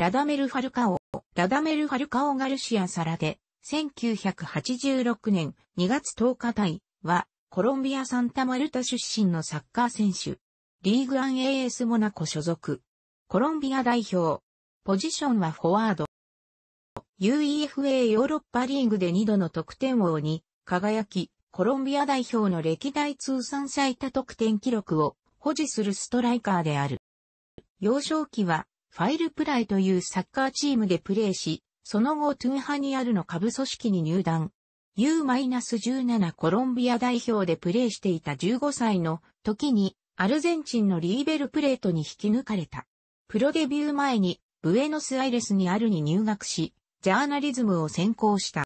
ラダメル・ファルカオ、ラダメル・ファルカオ・ガルシア・サラデ、1986年2月10日対は、コロンビア・サンタマルタ出身のサッカー選手。リーグアン AS モナコ所属。コロンビア代表。ポジションはフォワード。UEFA ヨーロッパリーグで2度の得点王に輝き、コロンビア代表の歴代通算最多得点記録を保持するストライカーである。幼少期はファイルプライというサッカーチームでプレーし、その後トゥンハニアルの下部組織に入団。U-17 コロンビア代表でプレーしていた15歳の時にアルゼンチンのリーベルプレートに引き抜かれた。プロデビュー前にブエノスアイレスにあるに入学し、ジャーナリズムを専攻した。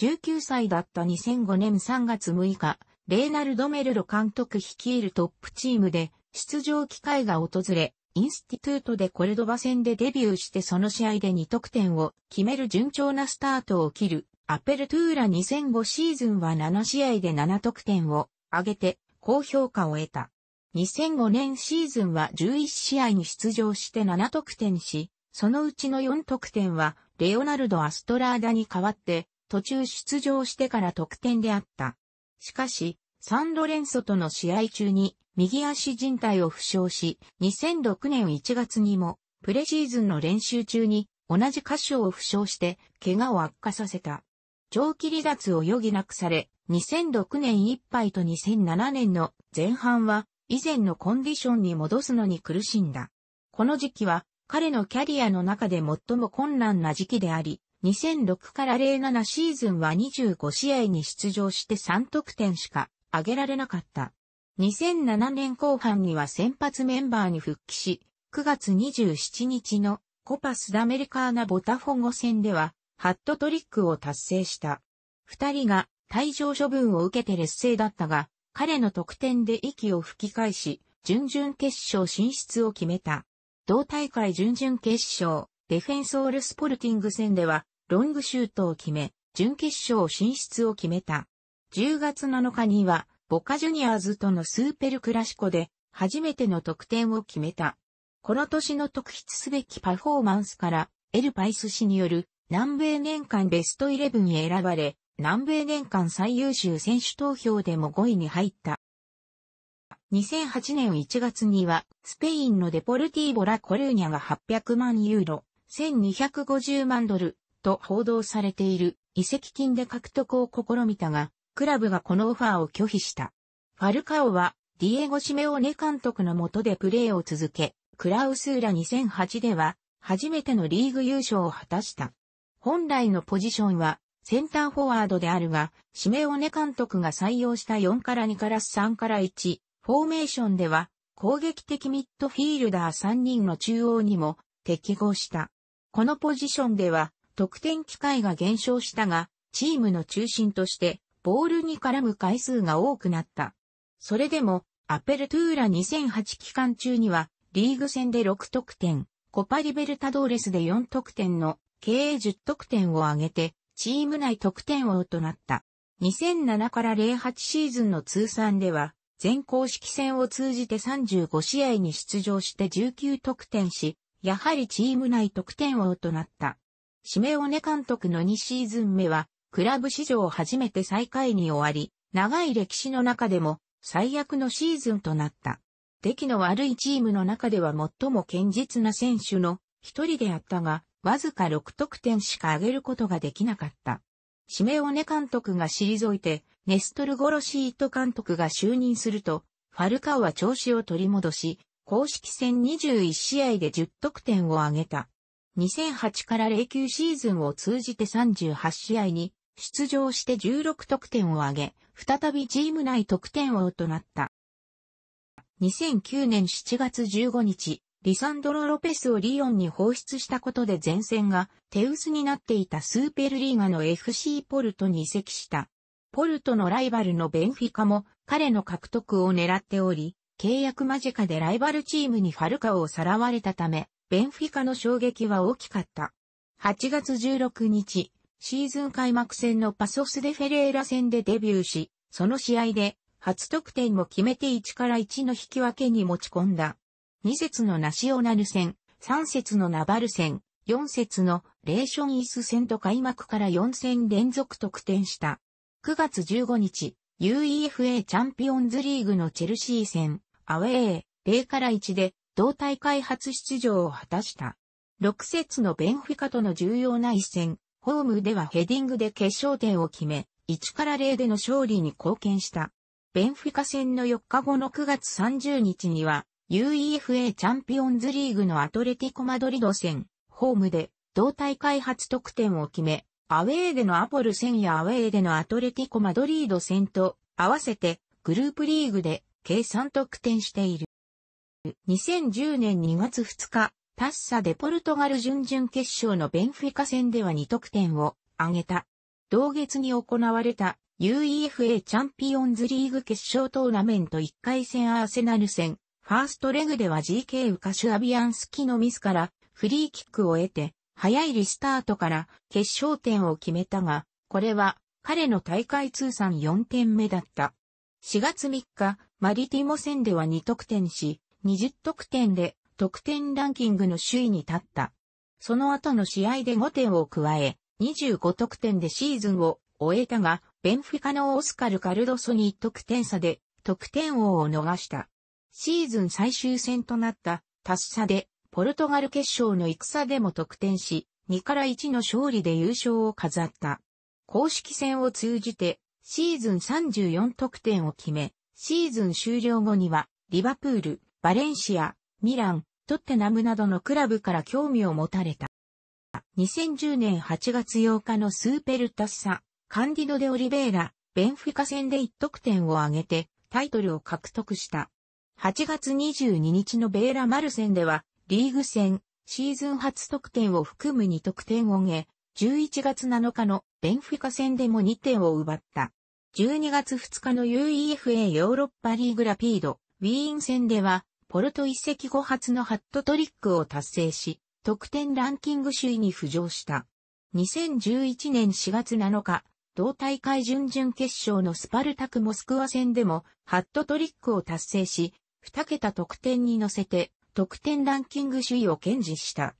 19歳だった2005年3月6日、レーナルド・メルロ監督率いるトップチームで出場機会が訪れ、インスティトゥートでコルドバ戦でデビューしてその試合で2得点を決める順調なスタートを切る。アペルトゥーラ2005シーズンは7試合で7得点を上げて高評価を得た。2005年シーズンは11試合に出場して7得点し、そのうちの4得点はレオナルド・アストラーダに代わって途中出場してから得点であった。しかし、サンロレンソとの試合中に右足靭帯を負傷し、2006年1月にも、プレシーズンの練習中に、同じ箇所を負傷して、怪我を悪化させた。長期離脱を余儀なくされ、2006年いっぱいと2007年の前半は、以前のコンディションに戻すのに苦しんだ。この時期は、彼のキャリアの中で最も困難な時期であり、2006から07シーズンは25試合に出場して3得点しか上げられなかった。2007年後半には先発メンバーに復帰し、9月27日のコパスダメリカーナボタフォゴ戦では、ハットトリックを達成した。二人が退場処分を受けて劣勢だったが、彼の得点で息を吹き返し、準々決勝進出を決めた。同大会準々決勝、デフェンスオールスポルティング戦では、ロングシュートを決め、準決勝進出を決めた。10月7日には、ボカジュニアーズとのスーペルクラシコで初めての得点を決めた。この年の特筆すべきパフォーマンスからエルパイス氏による南米年間ベストイレブンに選ばれ、南米年間最優秀選手投票でも5位に入った。2008年1月には、スペインのデポルティーボラ・コルーニャが800万ユーロ、1250万ドルと報道されている移籍金で獲得を試みたが、クラブがこのオファーを拒否した。ファルカオは、ディエゴ・シメオネ監督の下でプレーを続け、クラウスーラ2008では、初めてのリーグ優勝を果たした。本来のポジションは、センターフォワードであるが、シメオネ監督が採用した4から2から3から1、フォーメーションでは、攻撃的ミッドフィールダー3人の中央にも適合した。このポジションでは、得点機会が減少したが、チームの中心としてボールに絡む回数が多くなった。それでも、アペルトゥーラ2008期間中には、リーグ戦で6得点、コパリベルタドーレスで4得点の計10得点を挙げて、チーム内得点王となった。2007から08シーズンの通算では、全公式戦を通じて35試合に出場して19得点し、やはりチーム内得点王となった。シメオネ監督の2シーズン目は、クラブ史上初めて最下位に終わり、長い歴史の中でも最悪のシーズンとなった。出来の悪いチームの中では最も堅実な選手の一人であったが、わずか6得点しか上げることができなかった。シメオネ監督が退いて、ネストル・ゴロシート監督が就任すると、ファルカオは調子を取り戻し、公式戦21試合で10得点を挙げた。2008から09シーズンを通じて38試合に出場して16得点を挙げ、再びチーム内得点王となった。2009年7月15日、リサンドロ・ロペスをリオンに放出したことで前線が手薄になっていたスーペルリーガの FC ポルトに移籍した。ポルトのライバルのベンフィカも彼の獲得を狙っており、契約間近でライバルチームにファルカをさらわれたため、ベンフィカの衝撃は大きかった。8月16日、シーズン開幕戦のパソスデフェレーラ戦でデビューし、その試合で初得点を決めて1から1の引き分けに持ち込んだ。2節のナシオナル戦、3節のナバル戦、4節のレーションイース戦と開幕から4戦連続得点した。9月15日、UEFA チャンピオンズリーグのチェルシー戦、アウェー、0から1で、同大会初出場を果たした。6節のベンフィカとの重要な一戦、ホームではヘディングで決勝点を決め、1から0での勝利に貢献した。ベンフィカ戦の4日後の9月30日には、UEFA チャンピオンズリーグのアトレティコマドリド戦、ホームで同大会初得点を決め、アウェーでのアポル戦やアウェーでのアトレティコマドリード戦と合わせてグループリーグで計算得点している。2010年2月2日、タッサ・デポルトガル準々決勝のベンフィカ戦では2得点を挙げた。同月に行われた UEFA チャンピオンズリーグ決勝トーナメント1回戦アーセナル戦、ファーストレグでは GK ウカシュアビアンスキのミスからフリーキックを得て、早いリスタートから決勝点を決めたが、これは彼の大会通算4点目だった。4月3日、マリティモ戦では2得点し、20得点で得点ランキングの首位に立った。その後の試合で5点を加え、25得点でシーズンを終えたが、ベンフィカのオスカル・カルドソに1得点差で得点王を逃した。シーズン最終戦となったタッサでポルトガル決勝の戦でも得点し、2から1の勝利で優勝を飾った。公式戦を通じてシーズン34得点を決め、シーズン終了後にはリバプール、バレンシア、ミラン、トッテナムなどのクラブから興味を持たれた。2010年8月8日のスーペルタッサ、カンディド・デ・オリベーラ、ベンフィカ戦で1得点を挙げてタイトルを獲得した。8月22日のベーラ・マル戦では、リーグ戦、シーズン初得点を含む2得点を挙げ、11月7日のベンフィカ戦でも2点を奪った。12月2日の UEFA ヨーロッパリーグラピード、ウィーン戦ではポルト一籍後発のハットトリックを達成し、得点ランキング首位に浮上した。2011年4月7日、同大会準々決勝のスパルタクモスクワ戦でもハットトリックを達成し、2桁得点に乗せて得点ランキング首位を堅持した。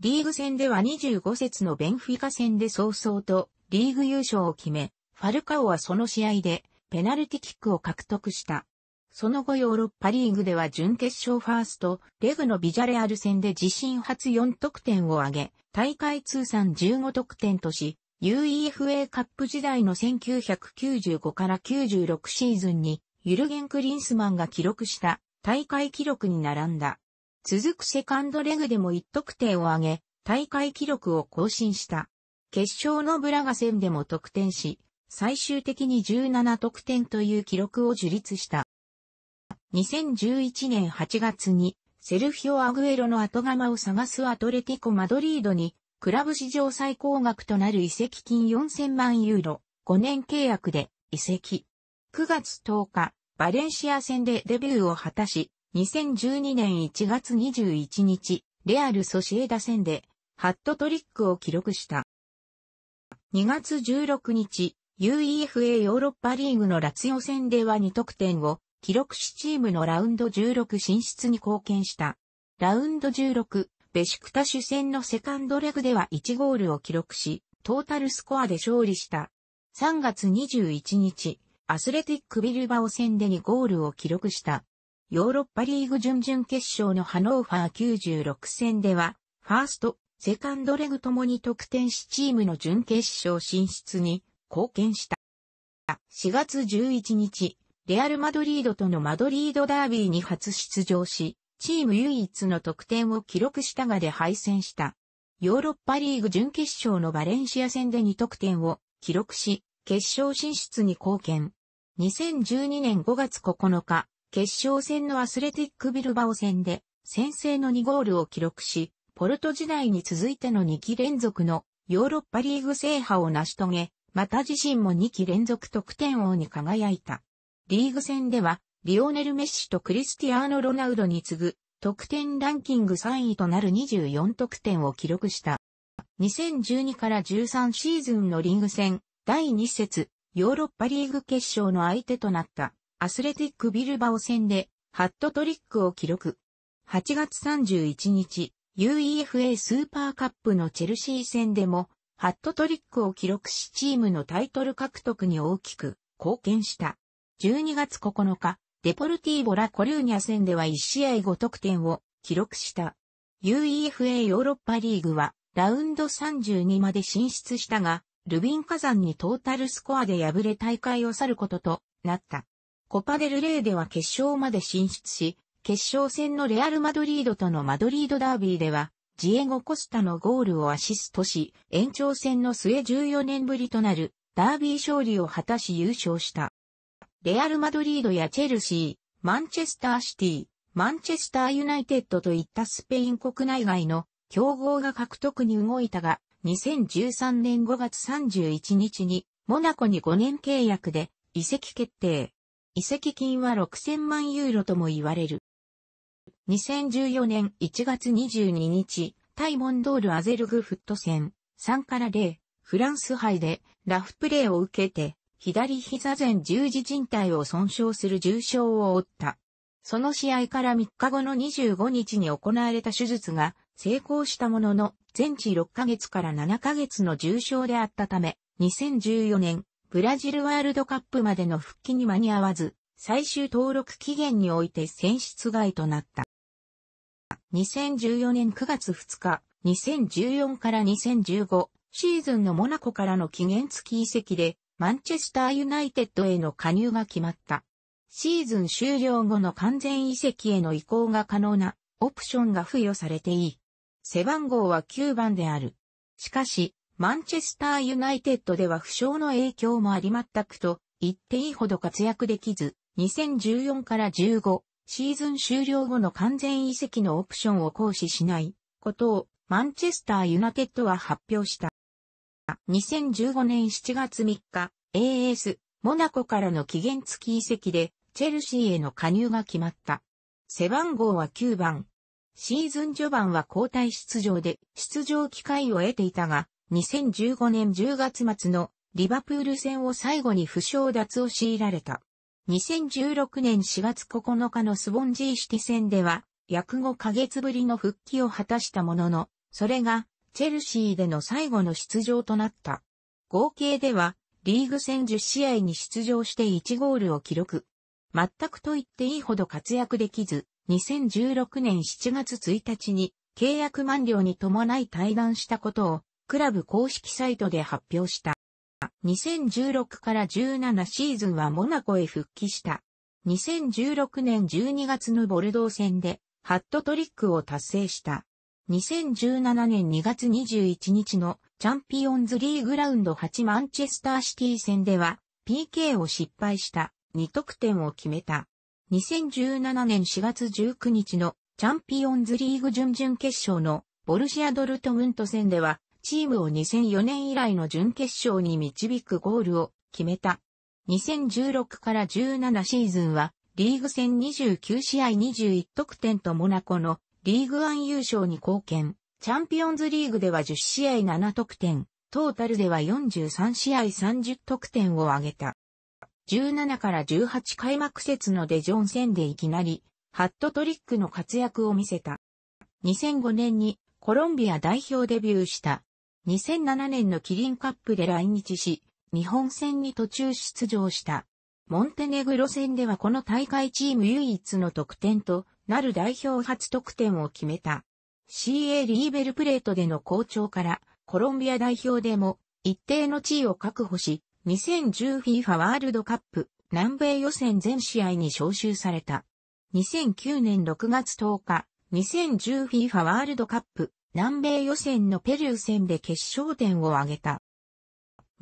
リーグ戦では25節のベンフィカ戦で早々とリーグ優勝を決め、ファルカオはその試合でペナルティキックを獲得した。その後ヨーロッパリーグでは準決勝ファースト、レグのビジャレアル戦で自身初4得点を挙げ、大会通算15得点とし、UEFA カップ時代の1995から96シーズンに、ユルゲン・クリンスマンが記録した大会記録に並んだ。続くセカンドレグでも1得点を挙げ、大会記録を更新した。決勝のブラガ戦でも得点し、最終的に17得点という記録を樹立した。2011年8月にセルヒオ・アグエロの後釜を探すアトレティコ・マドリードに、クラブ史上最高額となる移籍金4000万ユーロ、5年契約で移籍。9月10日、バレンシア戦でデビューを果たし、2012年1月21日、レアル・ソシエダ戦で、ハットトリックを記録した。2月16日、UEFA ヨーロッパリーグのラツヨ戦では2得点を記録しチームのラウンド16進出に貢献した。ラウンド16、ベシクタ主戦のセカンドレグでは1ゴールを記録し、トータルスコアで勝利した。3月21日、アスレティックビルバオ戦で2ゴールを記録した。ヨーロッパリーグ準々決勝のハノーファー96戦では、ファースト、セカンドレグともに得点しチームの準決勝進出に貢献した。4月11日、レアル・マドリードとのマドリードダービーに初出場し、チーム唯一の得点を記録したがで敗戦した。ヨーロッパリーグ準決勝のバレンシア戦で2得点を記録し、決勝進出に貢献。2012年5月9日、決勝戦のアスレティックビルバオ戦で先制の2ゴールを記録し、ポルト時代に続いての2期連続のヨーロッパリーグ制覇を成し遂げ、また自身も2期連続得点王に輝いた。リーグ戦では、リオネル・メッシとクリスティアーノ・ロナウドに次ぐ、得点ランキング3位となる24得点を記録した。2012から13シーズンのリーグ戦、第2節、ヨーロッパリーグ決勝の相手となった、アスレティック・ビルバオ戦で、ハットトリックを記録。8月31日、UEFA スーパーカップのチェルシー戦でも、ハットトリックを記録しチームのタイトル獲得に大きく貢献した。12月9日、デポルティーボラ・コリューニャ戦では1試合5得点を記録した。UEFA ヨーロッパリーグはラウンド32まで進出したが、ルビン火山にトータルスコアで敗れ大会を去ることとなった。コパデルレーでは決勝まで進出し、決勝戦のレアル・マドリードとのマドリードダービーでは、ジエゴ・コスタのゴールをアシストし、延長戦の末14年ぶりとなるダービー勝利を果たし優勝した。レアル・マドリードやチェルシー、マンチェスター・シティ、マンチェスター・ユナイテッドといったスペイン国内外の競合が獲得に動いたが、2013年5月31日に、モナコに5年契約で移籍決定。移籍金は6000万ユーロとも言われる。2014年1月22日、タイモンドール・アゼルグフット戦、3から0、フランス杯でラフプレーを受けて、左膝前十字靭帯を損傷する重傷を負った。その試合から3日後の25日に行われた手術が成功したものの、全治6ヶ月から7ヶ月の重傷であったため、2014年、ブラジルワールドカップまでの復帰に間に合わず、最終登録期限において選出外となった。2014年9月2日、2014から2015シーズンのモナコからの期限付き移籍で、マンチェスターユナイテッドへの加入が決まった。シーズン終了後の完全移籍への移行が可能なオプションが付与されていい。背番号は9番である。しかし、マンチェスターユナイテッドでは負傷の影響もあり全くと言っていいほど活躍できず、2014から15シーズン終了後の完全移籍のオプションを行使しないことをマンチェスターユナイテッドは発表した。2015年7月3日、AS、モナコからの期限付き移籍で、チェルシーへの加入が決まった。背番号は9番。シーズン序盤は交代出場で出場機会を得ていたが、2015年10月末のリバプール戦を最後に負傷脱を強いられた。2016年4月9日のスボンジーシティ戦では、約5ヶ月ぶりの復帰を果たしたものの、それがチェルシーでの最後の出場となった。合計では、リーグ戦10試合に出場して1ゴールを記録。全くと言っていいほど活躍できず、2016年7月1日に契約満了に伴い退団したことをクラブ公式サイトで発表した。2016から17シーズンはモナコへ復帰した。2016年12月のボルドー戦でハットトリックを達成した。2017年2月21日のチャンピオンズリーグラウンド8マンチェスターシティ戦では PK を失敗した2得点を決めた。2017年4月19日のチャンピオンズリーグ準々決勝のボルシアドルトムント戦ではチームを2004年以来の準決勝に導くゴールを決めた。2016から17シーズンはリーグ戦29試合21得点とモナコのリーグワン優勝に貢献、チャンピオンズリーグでは10試合7得点、トータルでは43試合30得点を挙げた。17から18開幕節のデジョン戦でいきなり、ハットトリックの活躍を見せた。2005年にコロンビア代表デビューした。2007年のキリンカップで来日し、日本戦に途中出場した。モンテネグロ戦ではこの大会チーム唯一の得点となる代表初得点を決めた。CA リーベルプレートでの好調からコロンビア代表でも一定の地位を確保し、2010FIFA ワールドカップ南米予選全試合に招集された。2009年6月10日、2010FIFA ワールドカップ南米予選のペルー戦で決勝点を挙げた。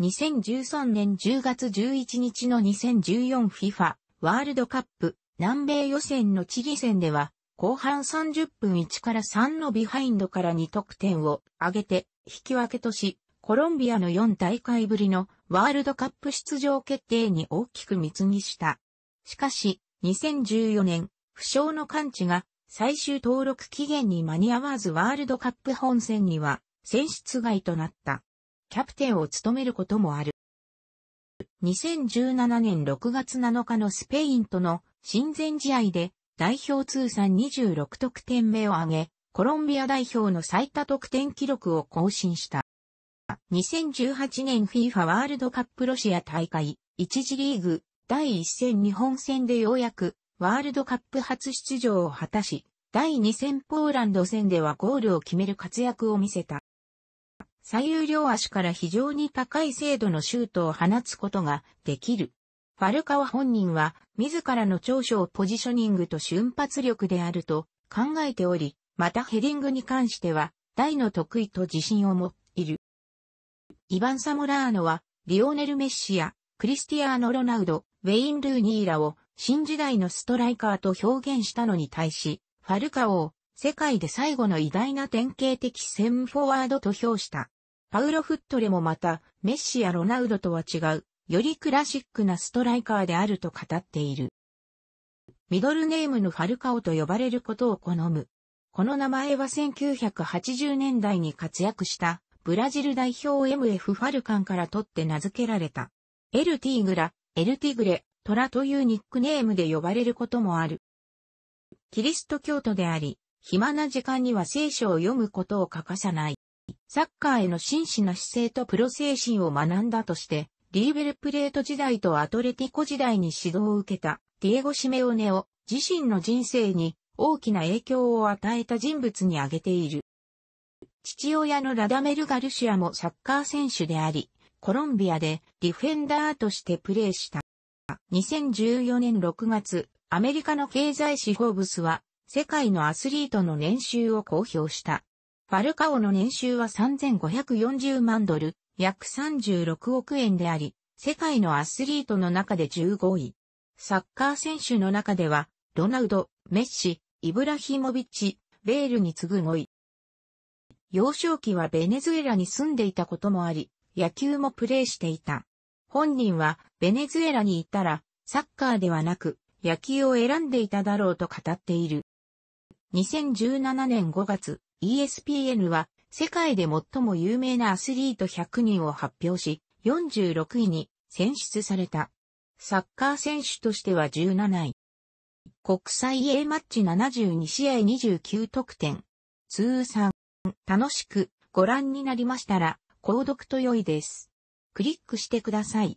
2013年10月11日の 2014FIFA ワールドカップ南米予選のチリ戦では、後半30分1から3のビハインドから2得点を挙げて引き分けとし、コロンビアの4大会ぶりのワールドカップ出場決定に大きく密にした。しかし、2014年、負傷の完治が最終登録期限に間に合わずワールドカップ本戦には選出外となった。キャプテンを務めることもある。2017年6月7日のスペインとの親善試合で代表通算26得点目を挙げ、コロンビア代表の最多得点記録を更新した。2018年 FIFA ワールドカップロシア大会1次リーグ第1戦日本戦でようやくワールドカップ初出場を果たし、第2戦ポーランド戦ではゴールを決める活躍を見せた。左右両足から非常に高い精度のシュートを放つことができる。ファルカは本人は自らの長所をポジショニングと瞬発力であると考えており、またヘディングに関しては大の得意と自信を持っている。イヴァン・サモラーノはリオネル・メッシやクリスティアーノ・ロナウド、ウェイン・ルーニーらを新時代のストライカーと表現したのに対し、ファルカオを世界で最後の偉大な典型的セムフォワードと評した。パウロ・フットレもまた、メッシやロナウドとは違う、よりクラシックなストライカーであると語っている。ミドルネームのファルカオと呼ばれることを好む。この名前は1980年代に活躍したブラジル代表 MF ファルカンから取って名付けられた。エルティーグラ、エルティグレ、トラというニックネームで呼ばれることもある。キリスト教徒であり、暇な時間には聖書を読むことを欠かさない。サッカーへの真摯な姿勢とプロ精神を学んだとして、リーベルプレート時代とアトレティコ時代に指導を受けたディエゴ・シメオネを自身の人生に大きな影響を与えた人物に挙げている。父親のラダメル・ガルシアもサッカー選手であり、コロンビアでディフェンダーとしてプレーした。2014年6月、アメリカの経済誌フォーブスは世界のアスリートの年収を公表した。ファルカオの年収は3540万ドル、約36億円であり、世界のアスリートの中で15位。サッカー選手の中では、ロナウド、メッシ、イブラヒモビッチ、ベールに次ぐ5位。幼少期はベネズエラに住んでいたこともあり、野球もプレーしていた。本人は、ベネズエラに行ったら、サッカーではなく、野球を選んでいただろうと語っている。2017年5月、ESPN は世界で最も有名なアスリート100人を発表し、46位に選出された。サッカー選手としては17位。国際 A マッチ72試合29得点。通算、楽しくご覧になりましたら、購読と良いです。クリックしてください。